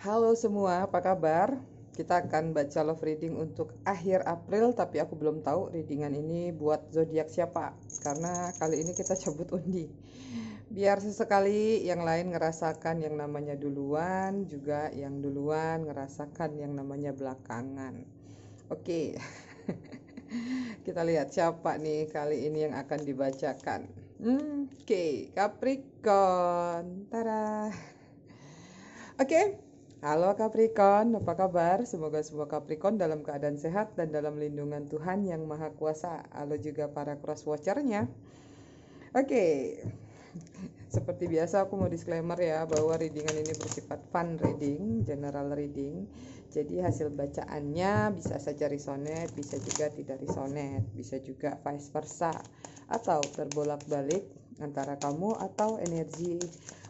Halo semua, apa kabar? Kita akan baca love reading untuk akhir April, tapi aku belum tahu readingan ini buat zodiak siapa, karena kali ini kita cabut undi. Biar sesekali yang lain ngerasakan yang namanya duluan, juga yang duluan ngerasakan yang namanya belakangan. Oke, kita lihat siapa nih kali ini yang akan dibacakan. Hmm, oke, okay, Capricorn. Tara. Oke, okay, Halo Capricorn, apa kabar? Semoga semua Capricorn dalam keadaan sehat dan dalam lindungan Tuhan yang Maha Kuasa. Halo juga para cross watchernya. Oke. Okay. Seperti biasa aku mau disclaimer ya bahwa readingan ini bersifat fun reading, general reading. Jadi hasil bacaannya bisa saja resonate, bisa juga tidak resonate, bisa juga vice versa atau terbolak-balik antara kamu atau energi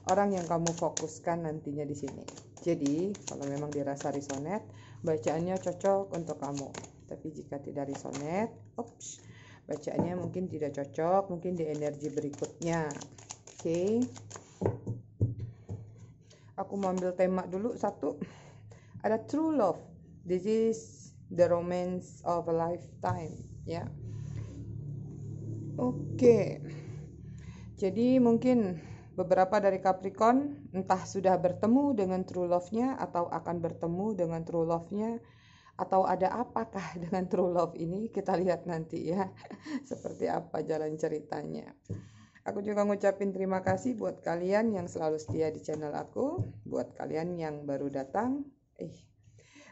orang yang kamu fokuskan nantinya di sini. Jadi, kalau memang dirasa risonet, bacaannya cocok untuk kamu. Tapi jika tidak risonet, ups, bacaannya mungkin tidak cocok, mungkin di energi berikutnya. Oke. Okay. Aku mau ambil tema dulu satu. Ada true love. This is the romance of a lifetime, ya. Yeah. Oke. Okay. Jadi mungkin Beberapa dari Capricorn entah sudah bertemu dengan true love-nya atau akan bertemu dengan true love-nya atau ada apakah dengan true love ini kita lihat nanti ya seperti apa jalan ceritanya. Aku juga ngucapin terima kasih buat kalian yang selalu setia di channel aku, buat kalian yang baru datang. Eh,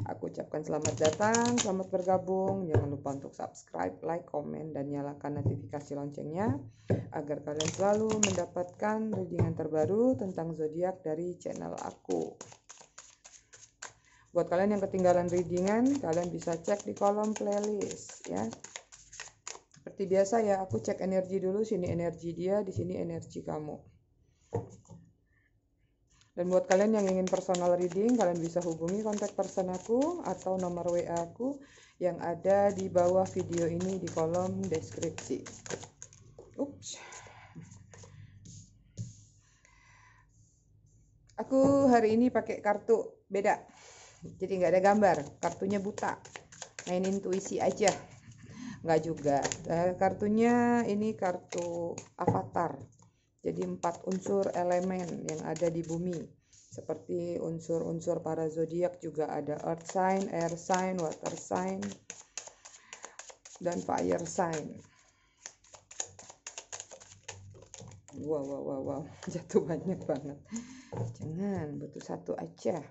Aku ucapkan selamat datang, selamat bergabung. Jangan lupa untuk subscribe, like, komen, dan nyalakan notifikasi loncengnya agar kalian selalu mendapatkan readingan terbaru tentang zodiak dari channel aku. Buat kalian yang ketinggalan readingan, kalian bisa cek di kolom playlist ya. Seperti biasa ya, aku cek energi dulu. Sini energi dia, di sini energi kamu. Dan buat kalian yang ingin personal reading, kalian bisa hubungi kontak person aku atau nomor WA aku yang ada di bawah video ini di kolom deskripsi. Ups. Aku hari ini pakai kartu beda. Jadi nggak ada gambar, kartunya buta. Main intuisi aja. Nggak juga. Eh, kartunya ini kartu avatar jadi empat unsur elemen yang ada di bumi. Seperti unsur-unsur para zodiak juga ada earth sign, air sign, water sign, dan fire sign. Wow, wow, wow, wow. Jatuh banyak banget. Jangan, butuh satu aja.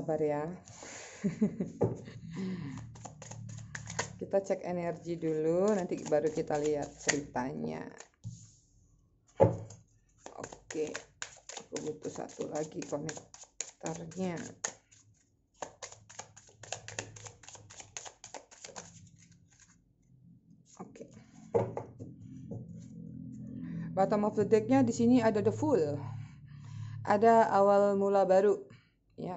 sabar ya kita cek energi dulu nanti baru kita lihat ceritanya oke aku butuh satu lagi konektornya oke bottom of the decknya di sini ada the full ada awal mula baru ya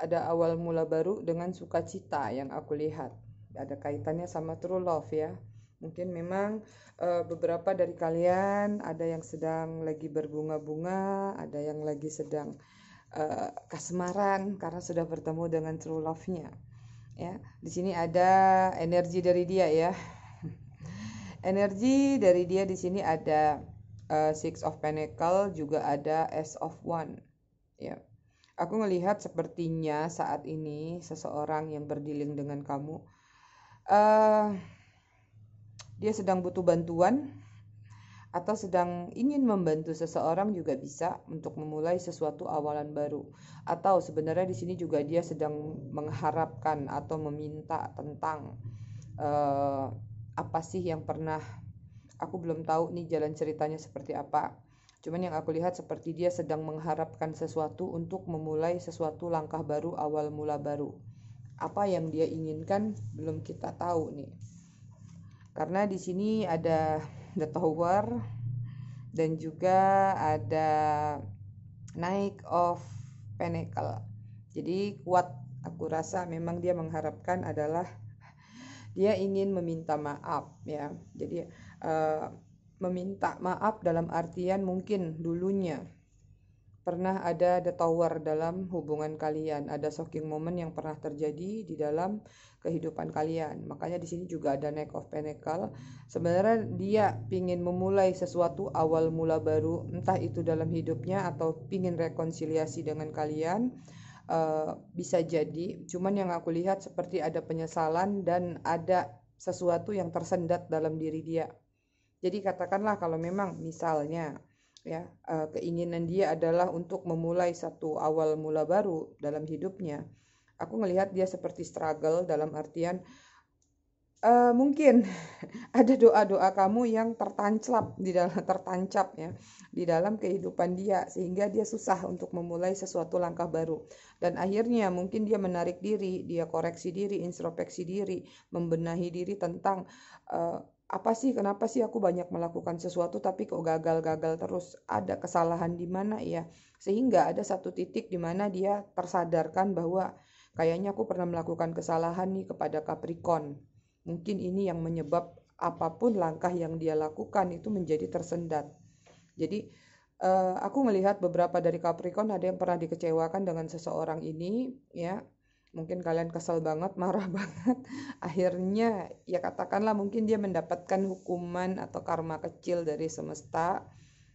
ada awal mula baru dengan sukacita yang aku lihat. Ada kaitannya sama true love ya. Mungkin memang e, beberapa dari kalian ada yang sedang lagi berbunga-bunga, ada yang lagi sedang e, kasmaran karena sudah bertemu dengan true love-nya. Ya, di sini ada energi dari dia ya. energi dari dia di sini ada uh, Six of Pentacle juga ada S of One. Ya. Aku melihat sepertinya saat ini seseorang yang berdiling dengan kamu, uh, dia sedang butuh bantuan atau sedang ingin membantu seseorang juga bisa untuk memulai sesuatu awalan baru atau sebenarnya di sini juga dia sedang mengharapkan atau meminta tentang uh, apa sih yang pernah aku belum tahu nih jalan ceritanya seperti apa Cuman yang aku lihat seperti dia sedang mengharapkan sesuatu untuk memulai sesuatu langkah baru awal mula baru. Apa yang dia inginkan belum kita tahu nih. Karena di sini ada the tower dan juga ada naik of pentacle. Jadi kuat aku rasa memang dia mengharapkan adalah dia ingin meminta maaf ya. Jadi uh, meminta maaf dalam artian mungkin dulunya pernah ada the tower dalam hubungan kalian, ada shocking moment yang pernah terjadi di dalam kehidupan kalian. Makanya di sini juga ada neck of pentacle. Sebenarnya dia pingin memulai sesuatu awal mula baru, entah itu dalam hidupnya atau pingin rekonsiliasi dengan kalian. Uh, bisa jadi, cuman yang aku lihat seperti ada penyesalan dan ada sesuatu yang tersendat dalam diri dia jadi katakanlah kalau memang misalnya ya eh, keinginan dia adalah untuk memulai satu awal mula baru dalam hidupnya. Aku melihat dia seperti struggle dalam artian uh, mungkin ada doa-doa kamu yang tertancap di dalam tertancap ya di dalam kehidupan dia sehingga dia susah untuk memulai sesuatu langkah baru dan akhirnya mungkin dia menarik diri, dia koreksi diri, introspeksi diri, membenahi diri tentang uh, apa sih kenapa sih aku banyak melakukan sesuatu tapi kok gagal-gagal terus ada kesalahan di mana ya sehingga ada satu titik di mana dia tersadarkan bahwa kayaknya aku pernah melakukan kesalahan nih kepada Capricorn mungkin ini yang menyebab apapun langkah yang dia lakukan itu menjadi tersendat jadi eh, aku melihat beberapa dari Capricorn ada yang pernah dikecewakan dengan seseorang ini ya mungkin kalian kesel banget, marah banget. Akhirnya ya katakanlah mungkin dia mendapatkan hukuman atau karma kecil dari semesta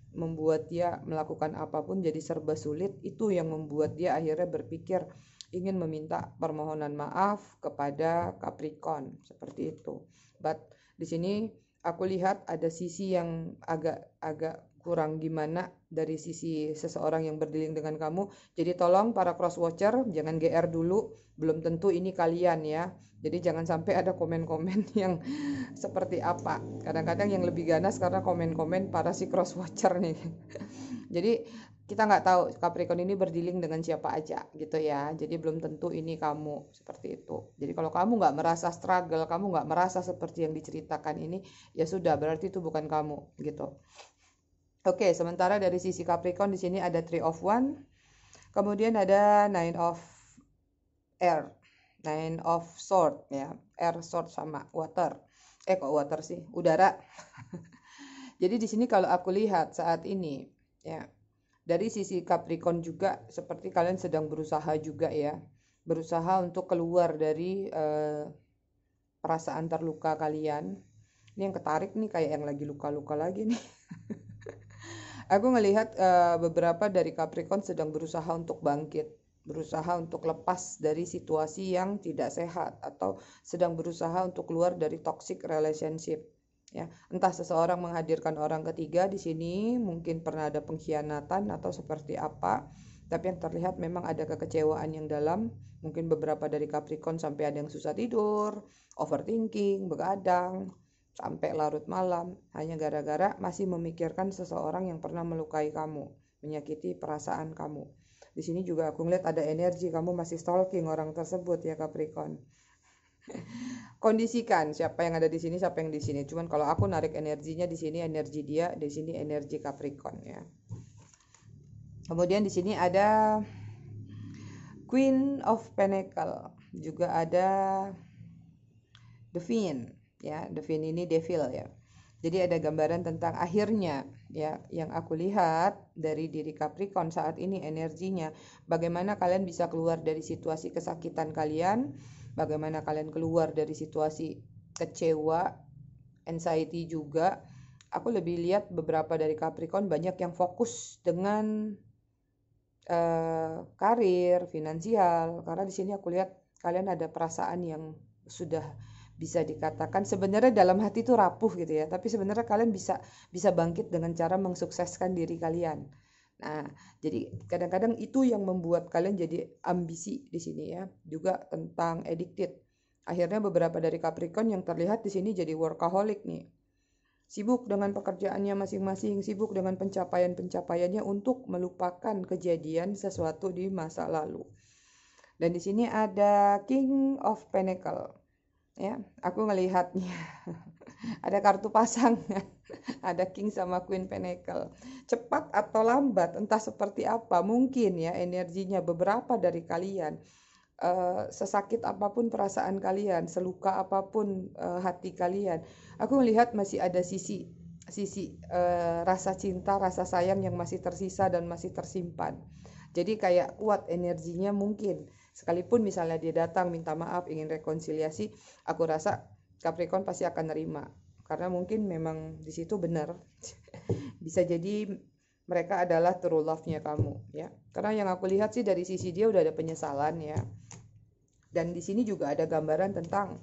membuat dia melakukan apapun jadi serba sulit. Itu yang membuat dia akhirnya berpikir ingin meminta permohonan maaf kepada Capricorn seperti itu. But di sini aku lihat ada sisi yang agak agak kurang gimana dari sisi seseorang yang berdiling dengan kamu. Jadi tolong para cross watcher jangan GR dulu, belum tentu ini kalian ya. Jadi jangan sampai ada komen-komen yang seperti apa. Kadang-kadang yang lebih ganas karena komen-komen para si cross watcher nih. Jadi kita nggak tahu Capricorn ini berdiling dengan siapa aja gitu ya. Jadi belum tentu ini kamu seperti itu. Jadi kalau kamu nggak merasa struggle, kamu nggak merasa seperti yang diceritakan ini, ya sudah berarti itu bukan kamu gitu. Oke, okay, sementara dari sisi Capricorn di sini ada Three of One. Kemudian ada Nine of Air. Nine of Sword ya. Air, Sword sama Water. Eh kok water sih? Udara. Jadi di sini kalau aku lihat saat ini ya. Dari sisi Capricorn juga seperti kalian sedang berusaha juga ya. Berusaha untuk keluar dari eh, perasaan terluka kalian. Ini yang ketarik nih kayak yang lagi luka-luka lagi nih Aku melihat uh, eh, beberapa dari Capricorn sedang berusaha untuk bangkit, berusaha untuk lepas dari situasi yang tidak sehat atau sedang berusaha untuk keluar dari toxic relationship. Ya, entah seseorang menghadirkan orang ketiga di sini, mungkin pernah ada pengkhianatan atau seperti apa. Tapi yang terlihat memang ada kekecewaan yang dalam. Mungkin beberapa dari Capricorn sampai ada yang susah tidur, overthinking, begadang, sampai larut malam hanya gara-gara masih memikirkan seseorang yang pernah melukai kamu, menyakiti perasaan kamu. Di sini juga aku ngeliat ada energi kamu masih stalking orang tersebut ya Capricorn. Kondisikan siapa yang ada di sini, siapa yang di sini. Cuman kalau aku narik energinya di sini energi dia, di sini energi Capricorn ya. Kemudian di sini ada Queen of Pentacle, juga ada The Fiend ya Devin ini devil ya jadi ada gambaran tentang akhirnya ya yang aku lihat dari diri Capricorn saat ini energinya bagaimana kalian bisa keluar dari situasi kesakitan kalian bagaimana kalian keluar dari situasi kecewa anxiety juga aku lebih lihat beberapa dari Capricorn banyak yang fokus dengan uh, karir finansial karena di sini aku lihat kalian ada perasaan yang sudah bisa dikatakan sebenarnya dalam hati itu rapuh gitu ya tapi sebenarnya kalian bisa bisa bangkit dengan cara mensukseskan diri kalian nah jadi kadang-kadang itu yang membuat kalian jadi ambisi di sini ya juga tentang addicted akhirnya beberapa dari Capricorn yang terlihat di sini jadi workaholic nih sibuk dengan pekerjaannya masing-masing sibuk dengan pencapaian-pencapaiannya untuk melupakan kejadian sesuatu di masa lalu dan di sini ada King of Pentacle ya aku melihatnya ada kartu pasang ada king sama queen pentacle cepat atau lambat entah seperti apa mungkin ya energinya beberapa dari kalian Uh, sesakit apapun perasaan kalian, seluka apapun uh, hati kalian, aku melihat masih ada sisi sisi uh, rasa cinta, rasa sayang yang masih tersisa dan masih tersimpan. Jadi kayak kuat energinya mungkin sekalipun misalnya dia datang minta maaf ingin rekonsiliasi aku rasa Capricorn pasti akan nerima karena mungkin memang di situ benar bisa jadi mereka adalah true love-nya kamu ya karena yang aku lihat sih dari sisi dia udah ada penyesalan ya dan di sini juga ada gambaran tentang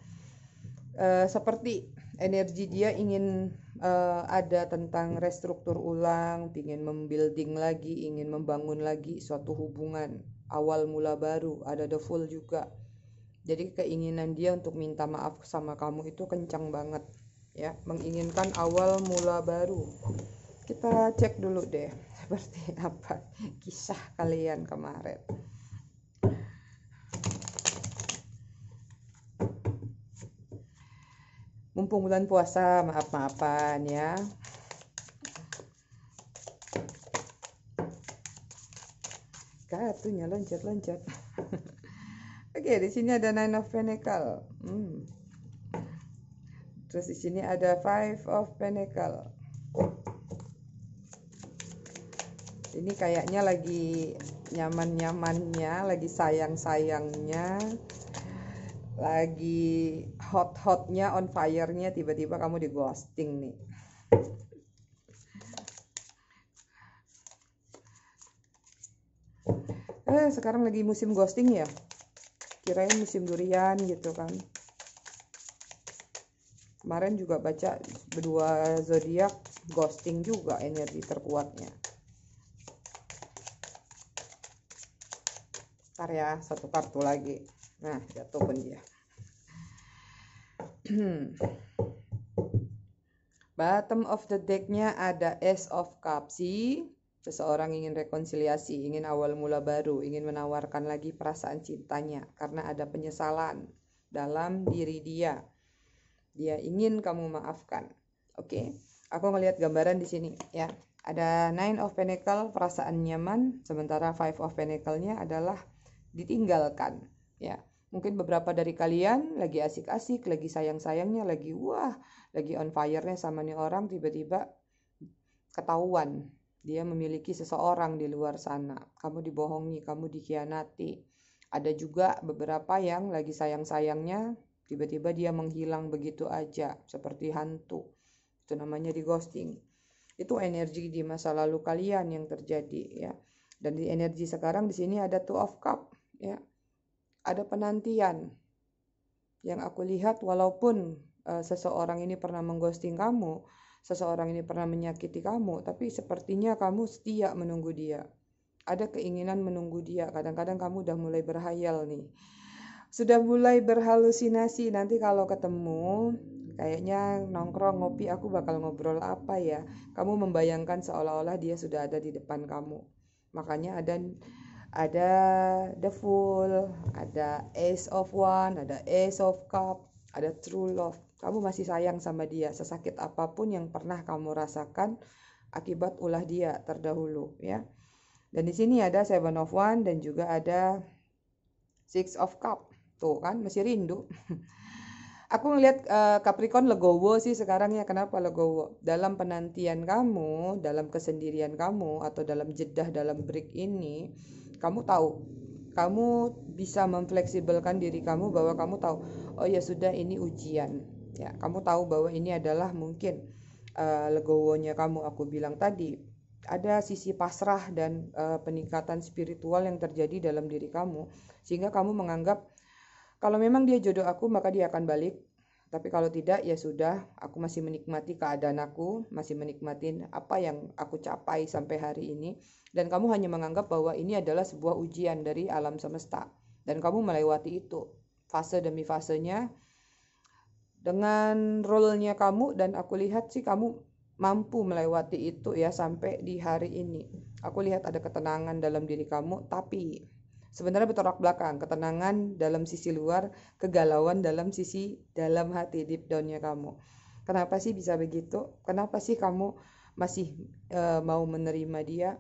uh, seperti energi dia ingin uh, ada tentang restruktur ulang, ingin membuilding lagi, ingin membangun lagi suatu hubungan awal mula baru ada the full juga jadi keinginan dia untuk minta maaf sama kamu itu kencang banget ya menginginkan awal mula baru kita cek dulu deh seperti apa kisah kalian kemarin mumpung bulan puasa maaf maafan ya kartunya loncat-loncat oke okay, di sini ada nine of pentacle hmm. terus di sini ada five of pentacle ini kayaknya lagi nyaman-nyamannya lagi sayang-sayangnya lagi hot-hotnya on fire-nya tiba-tiba kamu di ghosting nih soalnya sekarang lagi musim ghosting ya kirain musim durian gitu kan kemarin juga baca berdua zodiak ghosting juga energi terkuatnya ntar ya satu kartu lagi nah jatuh pun dia bottom of the decknya ada ace of cups Seseorang ingin rekonsiliasi, ingin awal mula baru, ingin menawarkan lagi perasaan cintanya karena ada penyesalan dalam diri dia. Dia ingin kamu maafkan. Oke, okay? aku ngelihat gambaran di sini ya. Ada Nine of Pentacle perasaan nyaman, sementara Five of Pentacle-nya adalah ditinggalkan. Ya, mungkin beberapa dari kalian lagi asik-asik, lagi sayang-sayangnya, lagi wah, lagi on fire-nya sama nih orang tiba-tiba ketahuan dia memiliki seseorang di luar sana. Kamu dibohongi, kamu dikhianati. Ada juga beberapa yang lagi sayang-sayangnya tiba-tiba dia menghilang begitu aja seperti hantu. Itu namanya di ghosting. Itu energi di masa lalu kalian yang terjadi ya. Dan di energi sekarang di sini ada two of cup ya. Ada penantian. Yang aku lihat walaupun uh, seseorang ini pernah mengghosting kamu, seseorang ini pernah menyakiti kamu, tapi sepertinya kamu setia menunggu dia. Ada keinginan menunggu dia. Kadang-kadang kamu udah mulai berhayal nih. Sudah mulai berhalusinasi nanti kalau ketemu, kayaknya nongkrong ngopi aku bakal ngobrol apa ya. Kamu membayangkan seolah-olah dia sudah ada di depan kamu. Makanya ada ada the fool, ada ace of one, ada ace of cup, ada true love kamu masih sayang sama dia, sesakit apapun yang pernah kamu rasakan akibat ulah dia terdahulu, ya. Dan di sini ada Seven of One dan juga ada Six of Cup. Tuh kan, masih rindu. Aku ngelihat uh, eh, Capricorn legowo sih sekarang ya. Kenapa legowo? Dalam penantian kamu, dalam kesendirian kamu atau dalam jedah dalam break ini, kamu tahu kamu bisa memfleksibelkan diri kamu bahwa kamu tahu oh ya sudah ini ujian ya kamu tahu bahwa ini adalah mungkin uh, legowonya kamu aku bilang tadi ada sisi pasrah dan uh, peningkatan spiritual yang terjadi dalam diri kamu sehingga kamu menganggap kalau memang dia jodoh aku maka dia akan balik tapi kalau tidak ya sudah aku masih menikmati keadaan aku masih menikmati apa yang aku capai sampai hari ini dan kamu hanya menganggap bahwa ini adalah sebuah ujian dari alam semesta dan kamu melewati itu fase demi fasenya dengan role-nya kamu dan aku lihat sih kamu mampu melewati itu ya sampai di hari ini. Aku lihat ada ketenangan dalam diri kamu tapi sebenarnya betorak belakang, ketenangan dalam sisi luar, kegalauan dalam sisi dalam hati deep down-nya kamu. Kenapa sih bisa begitu? Kenapa sih kamu masih e, mau menerima dia?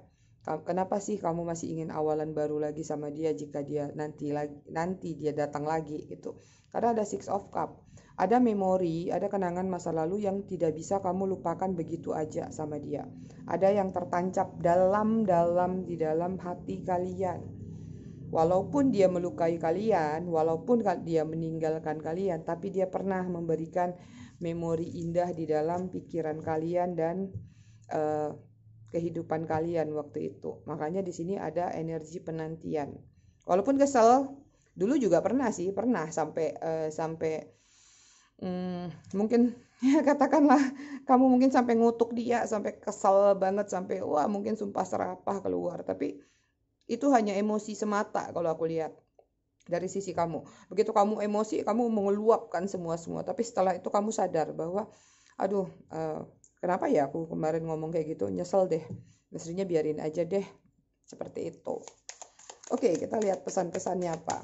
kenapa sih kamu masih ingin awalan baru lagi sama dia jika dia nanti lagi nanti dia datang lagi gitu karena ada six of cup ada memori, ada kenangan masa lalu yang tidak bisa kamu lupakan begitu aja sama dia. Ada yang tertancap dalam-dalam di dalam hati kalian. Walaupun dia melukai kalian, walaupun dia meninggalkan kalian, tapi dia pernah memberikan memori indah di dalam pikiran kalian dan uh, kehidupan kalian waktu itu. Makanya di sini ada energi penantian. Walaupun kesel, dulu juga pernah sih, pernah sampai uh, sampai hmm, mungkin ya katakanlah kamu mungkin sampai ngutuk dia sampai kesel banget sampai wah mungkin sumpah serapah keluar tapi itu hanya emosi semata kalau aku lihat dari sisi kamu. Begitu kamu emosi, kamu mengeluapkan semua-semua. Tapi setelah itu kamu sadar bahwa, aduh, uh, kenapa ya aku kemarin ngomong kayak gitu, nyesel deh. Mestinya biarin aja deh, seperti itu. Oke, kita lihat pesan-pesannya apa.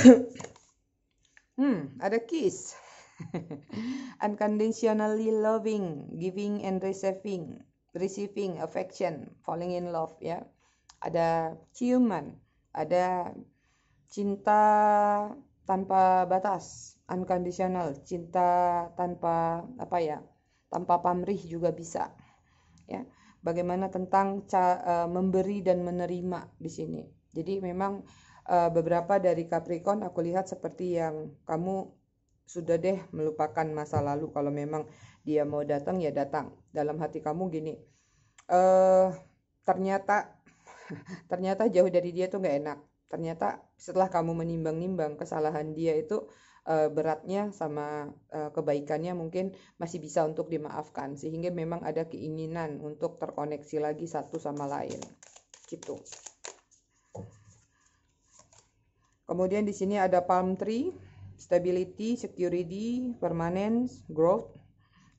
hmm, ada kiss. Unconditionally loving, giving and receiving, receiving affection, falling in love ya. Ada ciuman, ada cinta tanpa batas, unconditional, cinta tanpa apa ya? Tanpa pamrih juga bisa. Ya. Bagaimana tentang eh, memberi dan menerima di sini. Jadi memang uh, beberapa dari Capricorn aku lihat seperti yang kamu sudah deh melupakan masa lalu kalau memang dia mau datang ya datang dalam hati kamu gini uh, ternyata ternyata jauh dari dia tuh nggak enak ternyata setelah kamu menimbang-nimbang kesalahan dia itu uh, beratnya sama uh, kebaikannya mungkin masih bisa untuk dimaafkan sehingga memang ada keinginan untuk terkoneksi lagi satu sama lain gitu. Kemudian di sini ada palm tree, stability, security, permanence, growth,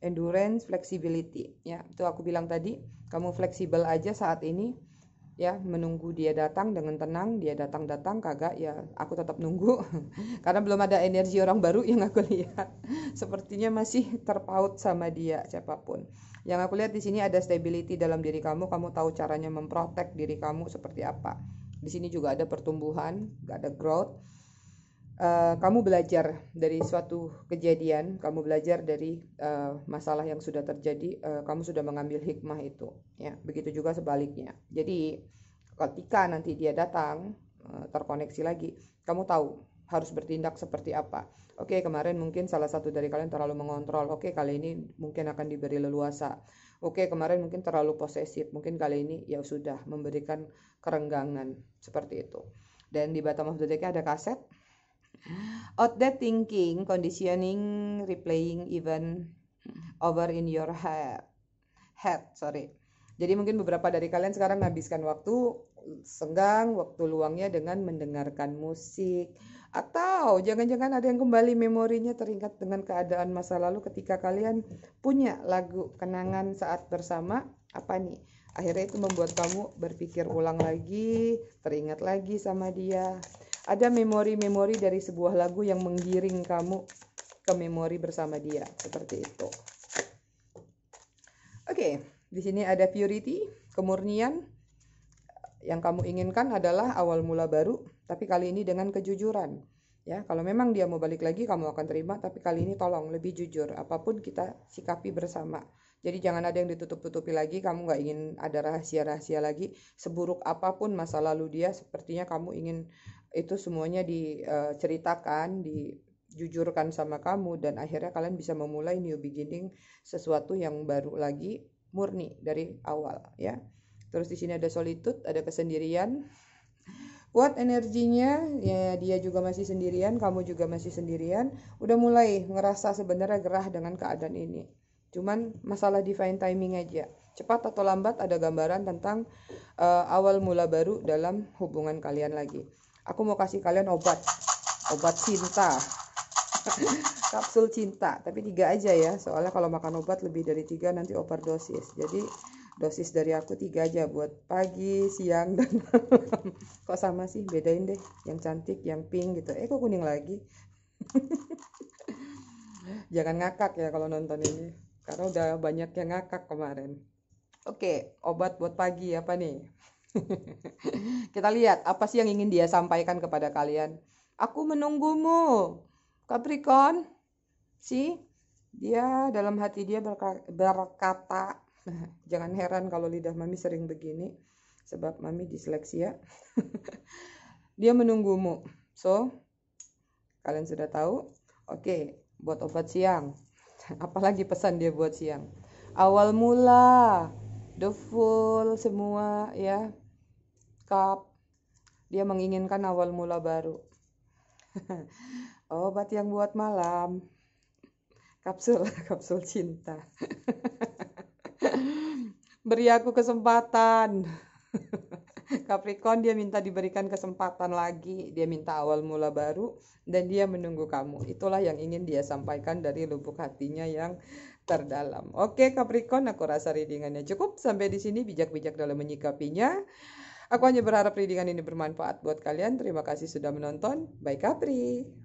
endurance, flexibility. Ya, itu aku bilang tadi, kamu fleksibel aja saat ini. Ya, menunggu dia datang dengan tenang, dia datang-datang kagak ya aku tetap nunggu karena belum ada energi orang baru yang aku lihat. Sepertinya masih terpaut sama dia siapapun. Yang aku lihat di sini ada stability dalam diri kamu, kamu tahu caranya memprotek diri kamu seperti apa di sini juga ada pertumbuhan gak ada growth uh, kamu belajar dari suatu kejadian kamu belajar dari uh, masalah yang sudah terjadi uh, kamu sudah mengambil hikmah itu ya begitu juga sebaliknya jadi ketika nanti dia datang terkoneksi lagi kamu tahu harus bertindak seperti apa. Oke, kemarin mungkin salah satu dari kalian terlalu mengontrol. Oke, kali ini mungkin akan diberi leluasa. Oke, kemarin mungkin terlalu posesif. Mungkin kali ini ya sudah memberikan kerenggangan seperti itu. Dan di bottom of the deck ada kaset. Out Outdated thinking, conditioning, replaying even over in your head. Head, sorry. Jadi mungkin beberapa dari kalian sekarang menghabiskan waktu senggang, waktu luangnya dengan mendengarkan musik, atau jangan-jangan ada yang kembali memorinya teringat dengan keadaan masa lalu ketika kalian punya lagu kenangan saat bersama apa nih? Akhirnya itu membuat kamu berpikir ulang lagi, teringat lagi sama dia. Ada memori-memori dari sebuah lagu yang menggiring kamu ke memori bersama dia, seperti itu. Oke, di sini ada purity, kemurnian. Yang kamu inginkan adalah awal mula baru, tapi kali ini dengan kejujuran. Ya, kalau memang dia mau balik lagi kamu akan terima, tapi kali ini tolong lebih jujur. Apapun kita sikapi bersama. Jadi jangan ada yang ditutup-tutupi lagi, kamu nggak ingin ada rahasia-rahasia lagi. Seburuk apapun masa lalu dia, sepertinya kamu ingin itu semuanya diceritakan, eh, dijujurkan sama kamu dan akhirnya kalian bisa memulai new beginning sesuatu yang baru lagi murni dari awal ya. Terus di sini ada solitude, ada kesendirian kuat energinya ya dia juga masih sendirian kamu juga masih sendirian udah mulai ngerasa sebenarnya gerah dengan keadaan ini cuman masalah divine timing aja cepat atau lambat ada gambaran tentang uh, awal mula baru dalam hubungan kalian lagi aku mau kasih kalian obat obat cinta kapsul cinta tapi tiga aja ya soalnya kalau makan obat lebih dari tiga nanti overdosis jadi dosis dari aku tiga aja buat pagi siang dan kok sama sih bedain deh yang cantik yang pink gitu eh kok kuning lagi jangan ngakak ya kalau nonton ini karena udah banyak yang ngakak kemarin oke obat buat pagi apa nih kita lihat apa sih yang ingin dia sampaikan kepada kalian aku menunggumu Capricorn si dia dalam hati dia berkata jangan heran kalau lidah mami sering begini, sebab mami disleksia. Dia menunggumu. So, kalian sudah tahu? Oke, okay, buat obat siang. Apalagi pesan dia buat siang. Awal mula, the full semua ya. Cup. Dia menginginkan awal mula baru. obat yang buat malam. Kapsul, kapsul cinta beri aku kesempatan Capricorn dia minta diberikan kesempatan lagi dia minta awal mula baru dan dia menunggu kamu itulah yang ingin dia sampaikan dari lubuk hatinya yang terdalam oke Capricorn aku rasa readingannya cukup sampai di sini bijak-bijak dalam menyikapinya aku hanya berharap readingan ini bermanfaat buat kalian terima kasih sudah menonton bye Capri